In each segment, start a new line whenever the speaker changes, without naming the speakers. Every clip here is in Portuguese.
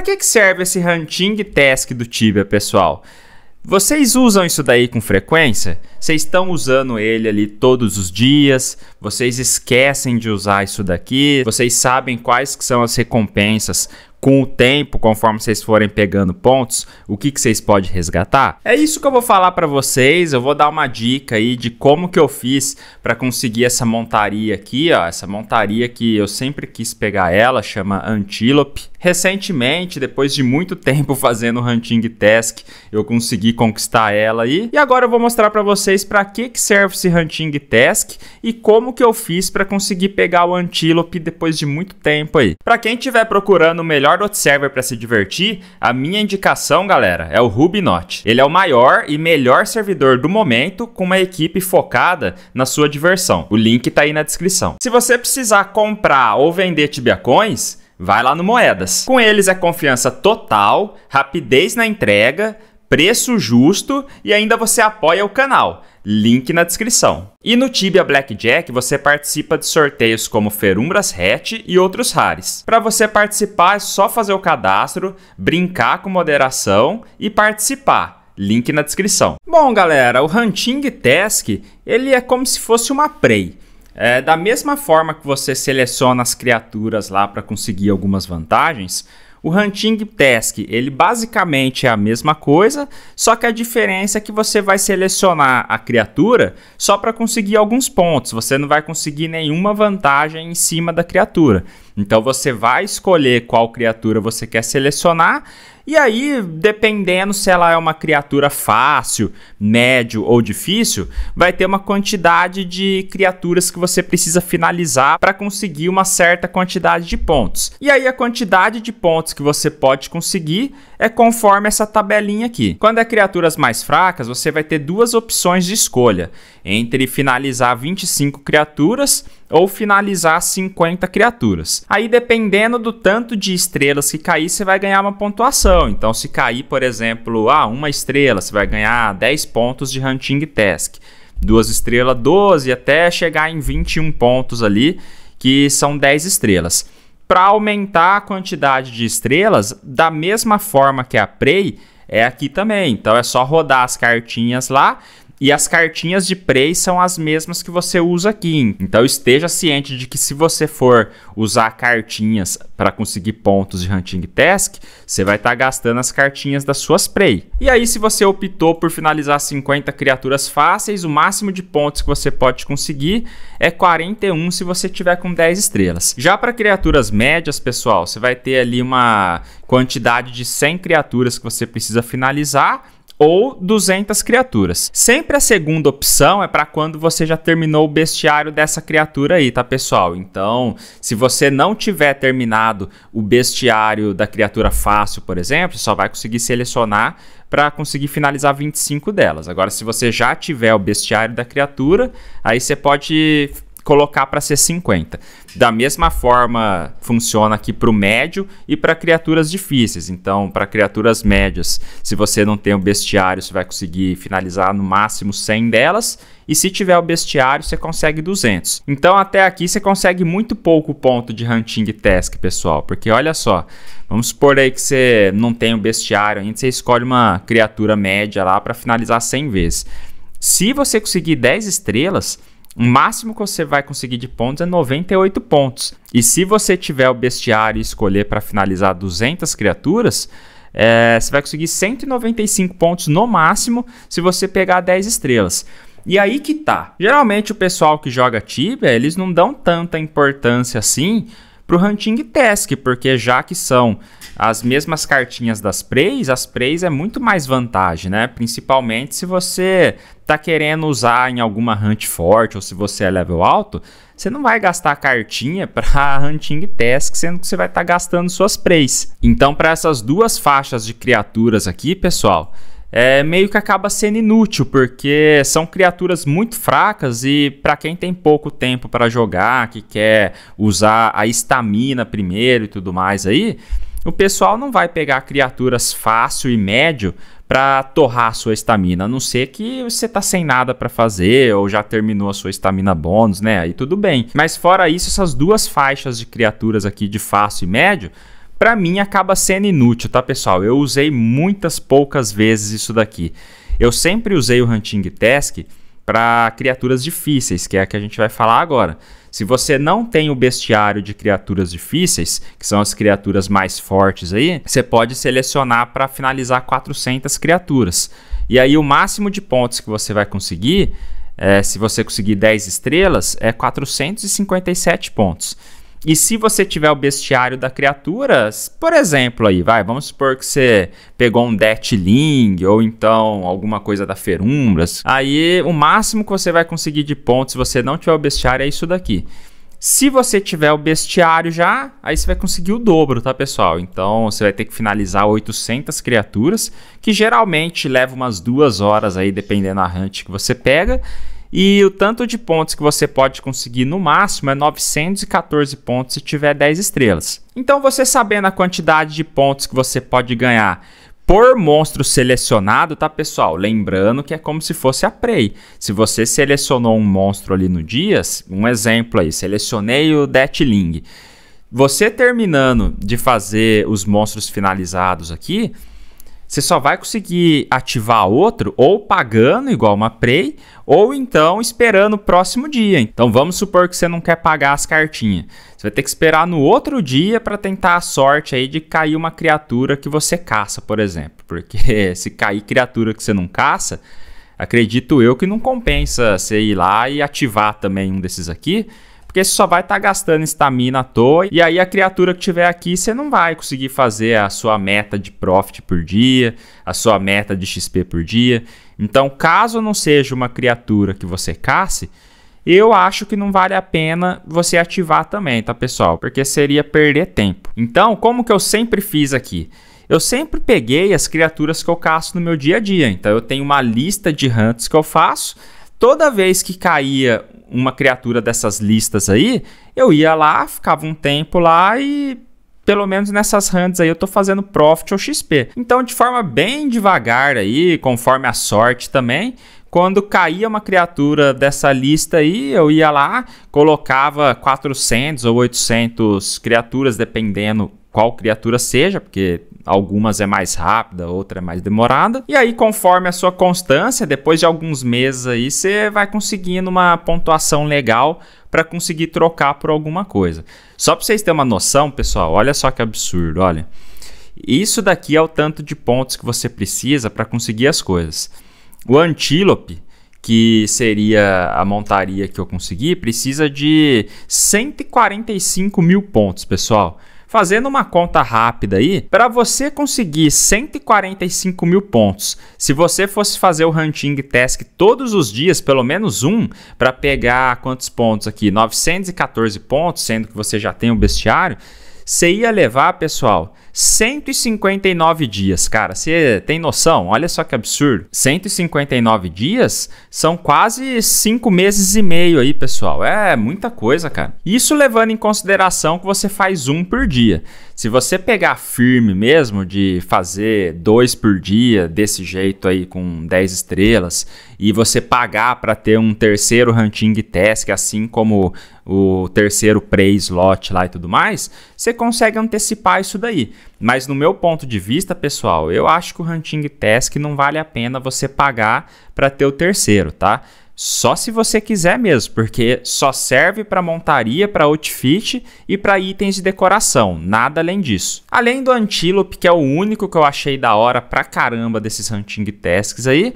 Para que, que serve esse hunting task do Tibia, pessoal? Vocês usam isso daí com frequência? Vocês estão usando ele ali todos os dias? Vocês esquecem de usar isso daqui? Vocês sabem quais que são as recompensas com o tempo, conforme vocês forem pegando pontos, o que, que vocês podem resgatar? É isso que eu vou falar para vocês, eu vou dar uma dica aí de como que eu fiz para conseguir essa montaria aqui, ó, essa montaria que eu sempre quis pegar ela, chama Antílope. Recentemente, depois de muito tempo fazendo hunting task, eu consegui conquistar ela aí. E agora eu vou mostrar para vocês para que, que serve esse hunting task e como que eu fiz para conseguir pegar o antílope depois de muito tempo aí. Para quem estiver procurando o melhor hot server para se divertir, a minha indicação, galera, é o Rubinot. Ele é o maior e melhor servidor do momento com uma equipe focada na sua diversão. O link tá aí na descrição. Se você precisar comprar ou vender Tibia Coins vai lá no Moedas. Com eles é confiança total, rapidez na entrega, preço justo e ainda você apoia o canal. Link na descrição. E no Tibia Blackjack você participa de sorteios como Ferumbras Hatch e outros rares. Para você participar é só fazer o cadastro, brincar com moderação e participar. Link na descrição. Bom, galera, o Hunting Task, ele é como se fosse uma prey. É, da mesma forma que você seleciona as criaturas lá para conseguir algumas vantagens, o Hunting Task, ele basicamente é a mesma coisa, só que a diferença é que você vai selecionar a criatura só para conseguir alguns pontos, você não vai conseguir nenhuma vantagem em cima da criatura. Então você vai escolher qual criatura você quer selecionar e aí, dependendo se ela é uma criatura fácil, médio ou difícil, vai ter uma quantidade de criaturas que você precisa finalizar para conseguir uma certa quantidade de pontos. E aí a quantidade de pontos que você pode conseguir é conforme essa tabelinha aqui. Quando é criaturas mais fracas, você vai ter duas opções de escolha, entre finalizar 25 criaturas ou finalizar 50 criaturas. Aí dependendo do tanto de estrelas que cair, você vai ganhar uma pontuação. Então se cair, por exemplo, ah, uma estrela, você vai ganhar 10 pontos de Hunting Task. Duas estrelas, 12, até chegar em 21 pontos ali, que são 10 estrelas para aumentar a quantidade de estrelas, da mesma forma que a Prey, é aqui também. Então é só rodar as cartinhas lá e as cartinhas de prey são as mesmas que você usa aqui. Então esteja ciente de que se você for usar cartinhas para conseguir pontos de hunting task, você vai estar tá gastando as cartinhas das suas prey. E aí se você optou por finalizar 50 criaturas fáceis, o máximo de pontos que você pode conseguir é 41 se você tiver com 10 estrelas. Já para criaturas médias, pessoal, você vai ter ali uma quantidade de 100 criaturas que você precisa finalizar ou 200 criaturas. Sempre a segunda opção é para quando você já terminou o bestiário dessa criatura aí, tá pessoal? Então, se você não tiver terminado o bestiário da criatura fácil, por exemplo, só vai conseguir selecionar para conseguir finalizar 25 delas. Agora, se você já tiver o bestiário da criatura, aí você pode colocar para ser 50. Da mesma forma, funciona aqui para o médio e para criaturas difíceis. Então, para criaturas médias, se você não tem o bestiário, você vai conseguir finalizar no máximo 100 delas. E se tiver o bestiário, você consegue 200. Então, até aqui, você consegue muito pouco ponto de hunting task, pessoal. Porque, olha só, vamos supor aí que você não tem o bestiário ainda, você escolhe uma criatura média lá para finalizar 100 vezes. Se você conseguir 10 estrelas, o máximo que você vai conseguir de pontos é 98 pontos. E se você tiver o bestiário e escolher para finalizar 200 criaturas, é, você vai conseguir 195 pontos no máximo se você pegar 10 estrelas. E aí que tá. Geralmente o pessoal que joga Tibia, eles não dão tanta importância assim para o Hunting Task, porque já que são as mesmas cartinhas das preys, as preys é muito mais vantagem, né? Principalmente se você tá querendo usar em alguma hunt forte ou se você é level alto, você não vai gastar cartinha para hunting task, sendo que você vai estar tá gastando suas preys. Então, para essas duas faixas de criaturas aqui, pessoal, é, meio que acaba sendo inútil, porque são criaturas muito fracas e para quem tem pouco tempo para jogar, que quer usar a estamina primeiro e tudo mais aí, o pessoal não vai pegar criaturas fácil e médio para torrar a sua estamina, a não ser que você tá sem nada para fazer ou já terminou a sua estamina bônus, né? Aí tudo bem. Mas fora isso, essas duas faixas de criaturas aqui de fácil e médio para mim acaba sendo inútil, tá pessoal? Eu usei muitas poucas vezes isso daqui. Eu sempre usei o Hunting Task para criaturas difíceis, que é a que a gente vai falar agora. Se você não tem o bestiário de criaturas difíceis, que são as criaturas mais fortes aí, você pode selecionar para finalizar 400 criaturas. E aí o máximo de pontos que você vai conseguir, é, se você conseguir 10 estrelas, é 457 pontos. E se você tiver o bestiário da criaturas, por exemplo, aí, vai, vamos supor que você pegou um Deathling ou então alguma coisa da Ferumbras, aí o máximo que você vai conseguir de pontos se você não tiver o bestiário é isso daqui. Se você tiver o bestiário já, aí você vai conseguir o dobro, tá, pessoal? Então você vai ter que finalizar 800 criaturas, que geralmente leva umas duas horas aí, dependendo da hunt que você pega. E o tanto de pontos que você pode conseguir no máximo é 914 pontos se tiver 10 estrelas. Então, você sabendo a quantidade de pontos que você pode ganhar por monstro selecionado, tá pessoal? Lembrando que é como se fosse a prey. Se você selecionou um monstro ali no dias, um exemplo aí, selecionei o Deathling. Você terminando de fazer os monstros finalizados aqui, você só vai conseguir ativar outro ou pagando, igual uma Prey, ou então esperando o próximo dia. Então vamos supor que você não quer pagar as cartinhas. Você vai ter que esperar no outro dia para tentar a sorte aí de cair uma criatura que você caça, por exemplo. Porque se cair criatura que você não caça, acredito eu que não compensa você ir lá e ativar também um desses aqui porque você só vai estar tá gastando estamina à toa. E aí a criatura que tiver aqui, você não vai conseguir fazer a sua meta de profit por dia, a sua meta de XP por dia. Então, caso não seja uma criatura que você casse, eu acho que não vale a pena você ativar também, tá pessoal? Porque seria perder tempo. Então, como que eu sempre fiz aqui? Eu sempre peguei as criaturas que eu caço no meu dia a dia. Então, eu tenho uma lista de hunts que eu faço. Toda vez que caía uma criatura dessas listas aí, eu ia lá, ficava um tempo lá e pelo menos nessas runs aí eu tô fazendo profit ou XP. Então, de forma bem devagar aí, conforme a sorte também, quando caía uma criatura dessa lista aí, eu ia lá, colocava 400 ou 800 criaturas, dependendo qual criatura seja, porque algumas é mais rápida, outra é mais demorada. E aí, conforme a sua constância, depois de alguns meses aí, você vai conseguindo uma pontuação legal para conseguir trocar por alguma coisa. Só para vocês terem uma noção, pessoal, olha só que absurdo, olha. Isso daqui é o tanto de pontos que você precisa para conseguir as coisas. O antílope, que seria a montaria que eu consegui, precisa de 145 mil pontos, pessoal fazendo uma conta rápida aí, para você conseguir 145 mil pontos, se você fosse fazer o hunting task todos os dias, pelo menos um, para pegar quantos pontos aqui? 914 pontos, sendo que você já tem o um bestiário, você ia levar, pessoal, 159 dias, cara. Você tem noção? Olha só que absurdo. 159 dias são quase 5 meses e meio aí, pessoal. É muita coisa, cara. Isso levando em consideração que você faz um por dia. Se você pegar firme mesmo de fazer dois por dia desse jeito aí com 10 estrelas e você pagar para ter um terceiro ranking task, assim como o terceiro pre slot lá e tudo mais, você consegue antecipar isso daí. Mas no meu ponto de vista, pessoal, eu acho que o Hunting Task não vale a pena você pagar para ter o terceiro, tá? Só se você quiser mesmo, porque só serve para montaria, para outfit e para itens de decoração, nada além disso. Além do Antílope, que é o único que eu achei da hora pra caramba desses Hunting Tasks aí,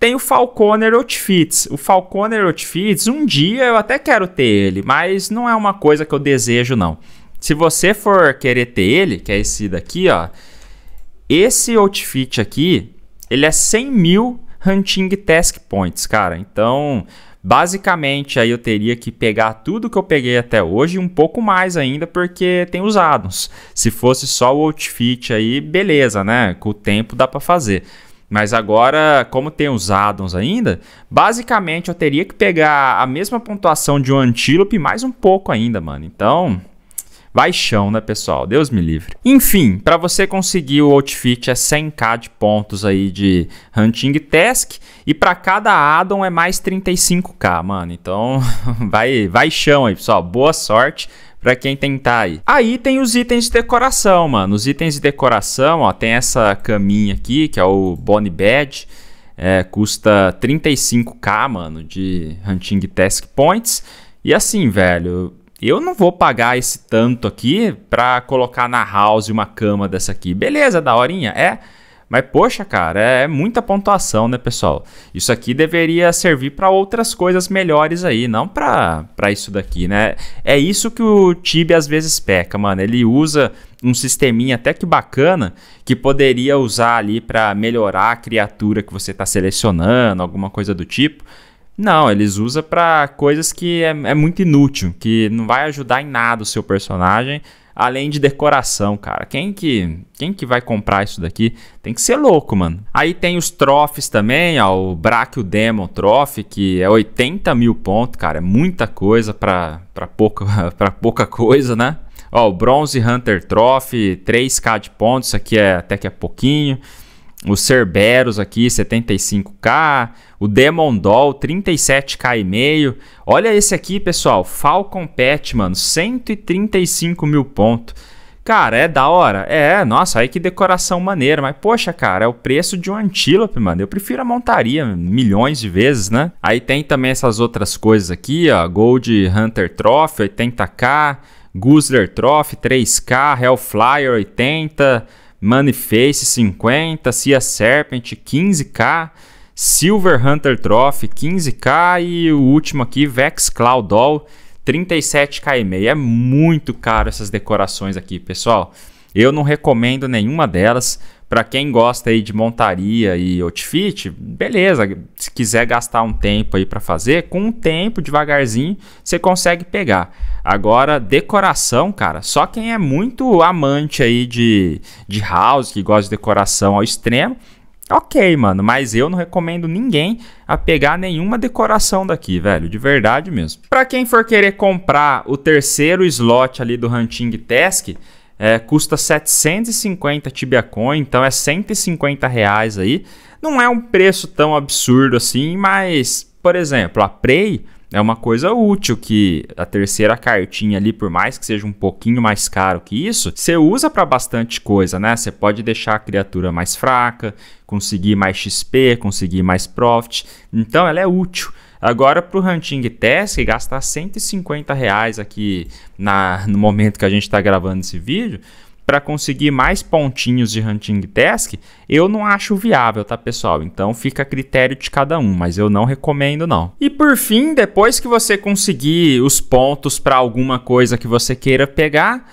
tem o Falconer Outfits. O Falconer Outfits, um dia eu até quero ter ele, mas não é uma coisa que eu desejo não. Se você for querer ter ele, que é esse daqui, ó, esse outfit aqui, ele é 100 mil Hunting Task Points, cara. Então, basicamente, aí eu teria que pegar tudo que eu peguei até hoje e um pouco mais ainda, porque tem os addons. Se fosse só o outfit aí, beleza, né? Com o tempo dá para fazer. Mas agora, como tem os addons ainda, basicamente eu teria que pegar a mesma pontuação de um antílope mais um pouco ainda, mano. Então, Vai chão, né, pessoal? Deus me livre. Enfim, para você conseguir o outfit é 100k de pontos aí de hunting task e para cada addon é mais 35k, mano. Então, vai, vai chão aí, pessoal. Boa sorte para quem tentar aí. Aí tem os itens de decoração, mano. Os itens de decoração, ó, tem essa caminha aqui, que é o Bonnie bed, É, custa 35k, mano, de Hunting Task Points. E assim, velho, eu não vou pagar esse tanto aqui para colocar na house uma cama dessa aqui. Beleza, daorinha, é. Mas poxa, cara, é, é muita pontuação, né, pessoal? Isso aqui deveria servir para outras coisas melhores aí, não para isso daqui, né? É isso que o Tibi às vezes peca, mano. Ele usa um sisteminha até que bacana que poderia usar ali para melhorar a criatura que você está selecionando, alguma coisa do tipo. Não, eles usam para coisas que é, é, muito inútil, que não vai ajudar em nada o seu personagem, além de decoração, cara. Quem que, quem que vai comprar isso daqui? Tem que ser louco, mano. Aí tem os trophies também, ó, o Brachio Demon Trophy, que é 80 mil pontos, cara. É muita coisa para pouca, pouca coisa, né? Ó, o Bronze Hunter Trophy, 3k de pontos, isso aqui é, até que é pouquinho. O Cerberus aqui, 75k. O Demon Doll, 37k e meio. Olha esse aqui, pessoal. Falcon Pet, mano, 135 mil pontos. Cara, é da hora? É, nossa, aí que decoração maneira. Mas, poxa, cara, é o preço de um antílope, mano. Eu prefiro a montaria milhões de vezes, né? Aí tem também essas outras coisas aqui, ó. Gold Hunter Trophy, 80k. Guzzler Trophy, 3k. Hellflyer, 80. Maniface 50, Cia Serpent 15k, Silver Hunter Trophy 15k e o último aqui, Vex Cloudol 37k É muito caro essas decorações aqui, pessoal. Eu não recomendo nenhuma delas. Para quem gosta aí de montaria e outfit, beleza, se quiser gastar um tempo aí para fazer, com um tempo devagarzinho você consegue pegar. Agora, decoração, cara, só quem é muito amante aí de, de house, que gosta de decoração ao extremo, ok, mano, mas eu não recomendo ninguém a pegar nenhuma decoração daqui, velho, de verdade mesmo. Para quem for querer comprar o terceiro slot ali do Hunting Task, é, custa 750 Tibiacoin, então é 150 reais aí. Não é um preço tão absurdo assim, mas, por exemplo, a Prey é uma coisa útil que a terceira cartinha ali, por mais que seja um pouquinho mais caro que isso, você usa para bastante coisa, né? Você pode deixar a criatura mais fraca, conseguir mais XP, conseguir mais profit. Então ela é útil. Agora, para o Hunting Task, gastar 150 reais aqui na, no momento que a gente está gravando esse vídeo, para conseguir mais pontinhos de Hunting Task, eu não acho viável, tá, pessoal? Então fica a critério de cada um, mas eu não recomendo não. E por fim, depois que você conseguir os pontos para alguma coisa que você queira pegar,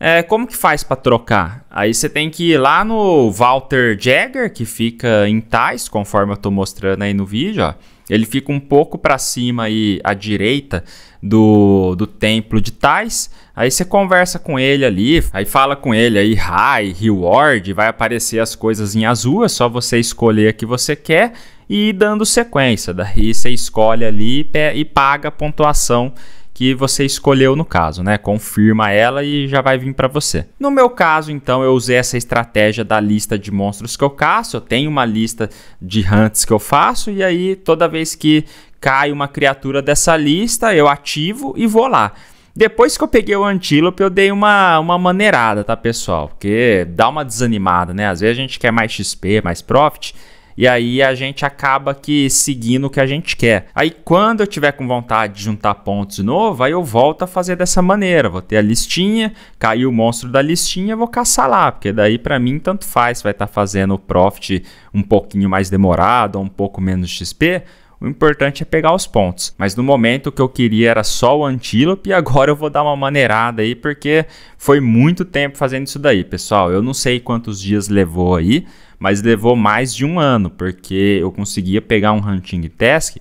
é, como que faz para trocar? Aí você tem que ir lá no Walter Jagger, que fica em Tais, conforme eu estou mostrando aí no vídeo, ó. Ele fica um pouco para cima aí à direita do, do templo de Tais. Aí você conversa com ele ali, aí fala com ele aí high, reward, vai aparecer as coisas em azul, é só você escolher a que você quer e ir dando sequência. Daí você escolhe ali e paga a pontuação que você escolheu no caso, né? Confirma ela e já vai vir para você. No meu caso, então, eu usei essa estratégia da lista de monstros que eu caço. Eu tenho uma lista de hunts que eu faço e aí toda vez que cai uma criatura dessa lista, eu ativo e vou lá. Depois que eu peguei o antílope, eu dei uma, uma maneirada, tá, pessoal? Porque dá uma desanimada, né? Às vezes a gente quer mais XP, mais profit, e aí a gente acaba que seguindo o que a gente quer. Aí quando eu tiver com vontade de juntar pontos de novo, aí eu volto a fazer dessa maneira. Vou ter a listinha, caiu o monstro da listinha, vou caçar lá, porque daí para mim tanto faz, vai estar tá fazendo o profit um pouquinho mais demorado ou um pouco menos XP o importante é pegar os pontos. Mas no momento o que eu queria era só o antílope. E agora eu vou dar uma maneirada aí, porque foi muito tempo fazendo isso daí, pessoal. Eu não sei quantos dias levou aí, mas levou mais de um ano, porque eu conseguia pegar um hunting task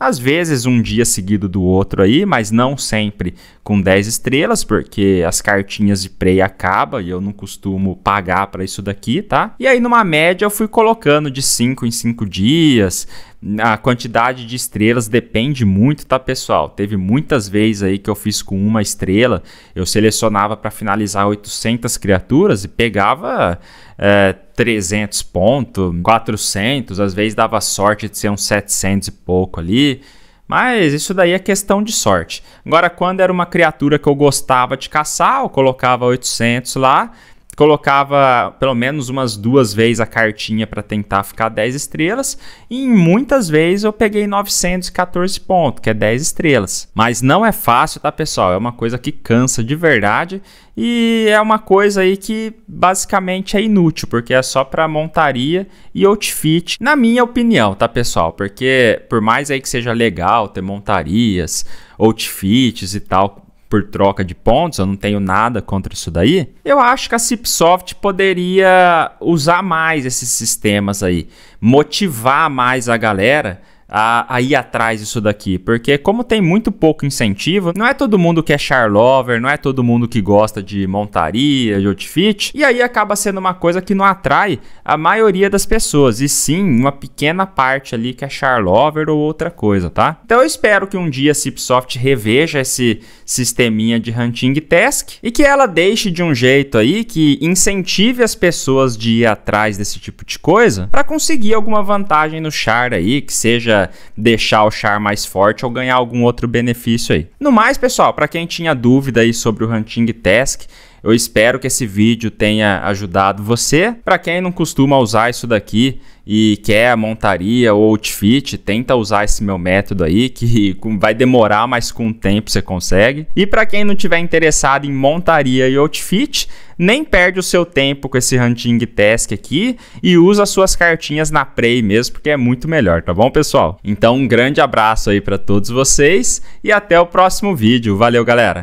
às vezes um dia seguido do outro aí, mas não sempre com 10 estrelas, porque as cartinhas de prey acabam e eu não costumo pagar para isso daqui, tá? E aí numa média eu fui colocando de 5 em 5 dias. A quantidade de estrelas depende muito, tá, pessoal? Teve muitas vezes aí que eu fiz com uma estrela, eu selecionava para finalizar 800 criaturas e pegava é, 300 pontos, 400, às vezes dava sorte de ser uns 700 e pouco ali. Mas isso daí é questão de sorte. Agora, quando era uma criatura que eu gostava de caçar, eu colocava 800 lá colocava pelo menos umas duas vezes a cartinha para tentar ficar 10 estrelas e muitas vezes eu peguei 914 pontos, que é 10 estrelas. Mas não é fácil, tá, pessoal? É uma coisa que cansa de verdade e é uma coisa aí que basicamente é inútil, porque é só para montaria e outfit, na minha opinião, tá, pessoal? Porque por mais aí que seja legal ter montarias, outfits e tal por troca de pontos, eu não tenho nada contra isso daí. Eu acho que a Cipsoft poderia usar mais esses sistemas aí, motivar mais a galera a, a, ir atrás disso daqui, porque como tem muito pouco incentivo, não é todo mundo que é charlover, não é todo mundo que gosta de montaria, de outfit, e aí acaba sendo uma coisa que não atrai a maioria das pessoas, e sim uma pequena parte ali que é charlover ou outra coisa, tá? Então eu espero que um dia a Cipsoft reveja esse sisteminha de hunting task e que ela deixe de um jeito aí que incentive as pessoas de ir atrás desse tipo de coisa para conseguir alguma vantagem no char aí, que seja deixar o char mais forte ou ganhar algum outro benefício aí. No mais, pessoal, para quem tinha dúvida aí sobre o Hunting Task, eu espero que esse vídeo tenha ajudado você. Para quem não costuma usar isso daqui e quer a montaria ou outfit, tenta usar esse meu método aí que vai demorar, mas com o tempo você consegue. E para quem não tiver interessado em montaria e outfit, nem perde o seu tempo com esse hunting task aqui e usa suas cartinhas na prey mesmo, porque é muito melhor, tá bom, pessoal? Então, um grande abraço aí para todos vocês e até o próximo vídeo. Valeu, galera.